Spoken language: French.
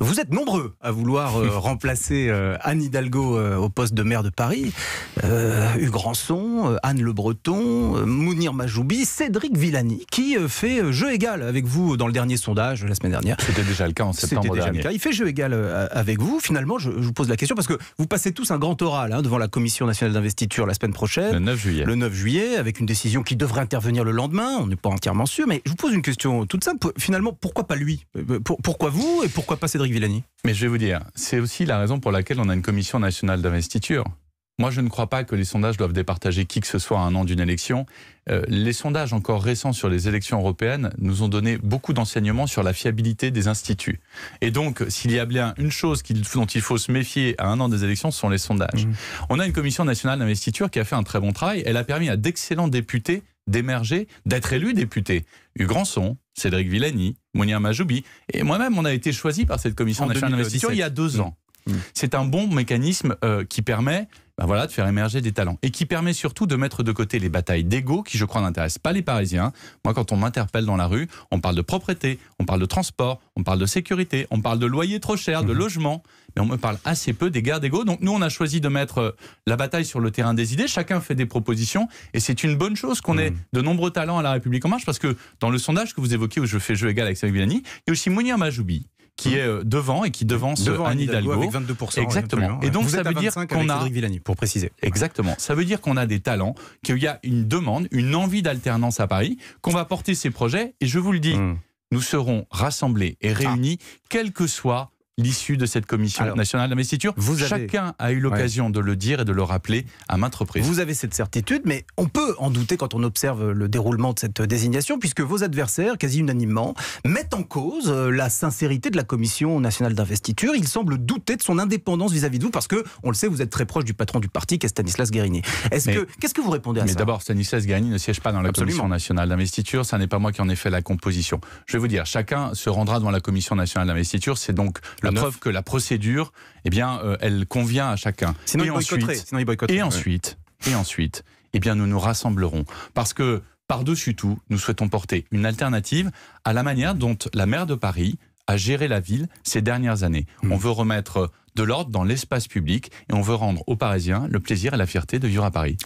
Vous êtes nombreux à vouloir euh, remplacer euh, Anne Hidalgo euh, au poste de maire de Paris. Hugues Ranson, Anne Le Breton, Mounir Majoubi, Cédric Villani, qui fait jeu égal avec vous dans le dernier sondage la semaine dernière. C'était déjà le cas en septembre dernier. Il fait jeu égal avec vous. Finalement, je, vous pose la question parce que vous passez tous un grand oral hein, devant la Commission nationale d'investiture la semaine prochaine. Le 9 juillet. Le 9 juillet, avec une décision qui devrait intervenir le lendemain. On n'est pas entièrement sûr, mais je vous pose une question toute simple. Finalement, pourquoi pas lui Pourquoi vous et pourquoi pas Cédric mais je vais vous dire, c'est aussi la raison pour laquelle on a une commission nationale d'investiture. Moi, je ne crois pas que les sondages doivent départager qui que ce soit à un an d'une élection. Euh, les sondages encore récents sur les élections européennes nous ont donné beaucoup d'enseignements sur la fiabilité des instituts. Et donc, s'il y a bien une chose dont il faut se méfier à un an des élections, ce sont les sondages. Mmh. On a une commission nationale d'investiture qui a fait un très bon travail. Elle a permis à d'excellents députés d'émerger, d'être élus députés. Hugues Granson, Cédric Villani, Mounir Majoubi. Et moi-même, on a été choisi par cette commission nationale d'investissement il y a deux ans. C'est un bon mécanisme euh, qui permet bah voilà, de faire émerger des talents. Et qui permet surtout de mettre de côté les batailles d'ego qui, je crois, n'intéressent pas les Parisiens. Moi, quand on m'interpelle dans la rue, on parle de propreté, on parle de transport, on parle de sécurité, on parle de loyers trop chers, de mhm. logement. Mais on me parle assez peu des guerres d'ego. Donc nous, on a choisi de mettre euh, la bataille sur le terrain des idées. Chacun fait des propositions. Et c'est une bonne chose qu'on ait mhm. de nombreux talents à La République En Marche. Parce que dans le sondage que vous évoquez, où je fais jeu égal avec Cyril Villani, il y a aussi Mounir Majoubi qui est euh, devant et qui devance devant euh, Anne Hidalgo. Avec 22%. Exactement. Et donc, Vous ça veut dire qu'on a. Villani, pour préciser. Exactement. Ça veut dire qu'on a des talents, qu'il y a une demande, une envie d'alternance à Paris, qu'on va porter ces projets. Et je vous le dis, hum. nous serons rassemblés et ah. réunis, quel que soit l'issue de cette commission nationale d'investiture. Chacun a eu l'occasion de le dire et de le rappeler à maintes reprises. Vous avez cette certitude, mais on peut en douter quand on observe le déroulement de cette désignation, puisque vos adversaires, quasi unanimement, mettent en cause euh, la sincérité de la commission nationale d'investiture. Ils semblent douter de son indépendance vis-à-vis de vous, parce que, on le sait, vous êtes très proche du patron du parti, qui est Stanislas Guérini. Est-ce que, qu'est-ce que vous répondez à ça Mais d'abord, Stanislas Guérini ne siège pas dans la commission nationale d'investiture. Ça n'est pas moi qui en ai fait la composition. Je vais vous dire, chacun se rendra devant la commission nationale d'investiture. C'est donc la preuve que la procédure, eh bien, euh, elle convient à chacun. Sinon, et ils ensuite, et ensuite, et eh bien, nous nous rassemblerons parce que par-dessus tout, nous souhaitons porter une alternative à la manière dont la maire de Paris a géré la ville ces dernières années. Hmm. On veut remettre euh, de l'ordre dans l'espace public et on veut rendre aux Parisiens le plaisir et la fierté de vivre à Paris.